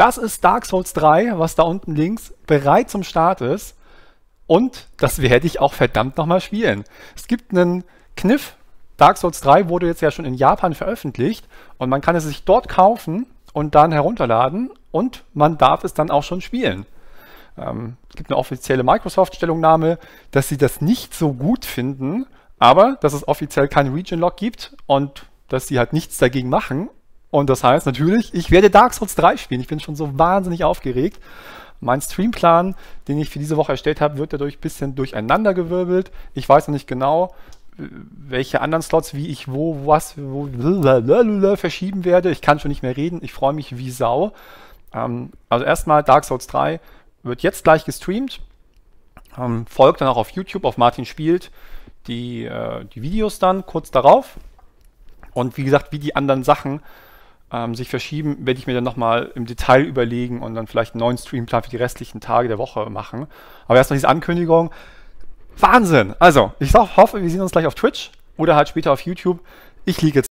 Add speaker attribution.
Speaker 1: Das ist Dark Souls 3, was da unten links bereit zum Start ist. Und das werde ich auch verdammt nochmal spielen. Es gibt einen Kniff. Dark Souls 3 wurde jetzt ja schon in Japan veröffentlicht und man kann es sich dort kaufen und dann herunterladen und man darf es dann auch schon spielen. Ähm, es gibt eine offizielle Microsoft-Stellungnahme, dass sie das nicht so gut finden, aber dass es offiziell kein Region-Log gibt und dass sie halt nichts dagegen machen und das heißt natürlich, ich werde Dark Souls 3 spielen. Ich bin schon so wahnsinnig aufgeregt. Mein Streamplan, den ich für diese Woche erstellt habe, wird dadurch ein bisschen durcheinandergewirbelt. Ich weiß noch nicht genau, welche anderen Slots, wie ich wo, was, wo blablabla, verschieben werde. Ich kann schon nicht mehr reden. Ich freue mich wie Sau. Ähm, also erstmal Dark Souls 3 wird jetzt gleich gestreamt. Ähm, folgt dann auch auf YouTube, auf Martin Spielt, die, äh, die Videos dann kurz darauf. Und wie gesagt, wie die anderen Sachen ähm, sich verschieben, werde ich mir dann nochmal im Detail überlegen und dann vielleicht einen neuen Streamplan für die restlichen Tage der Woche machen. Aber erstmal diese Ankündigung. Wahnsinn! Also, ich hoffe, wir sehen uns gleich auf Twitch oder halt später auf YouTube. Ich liege jetzt.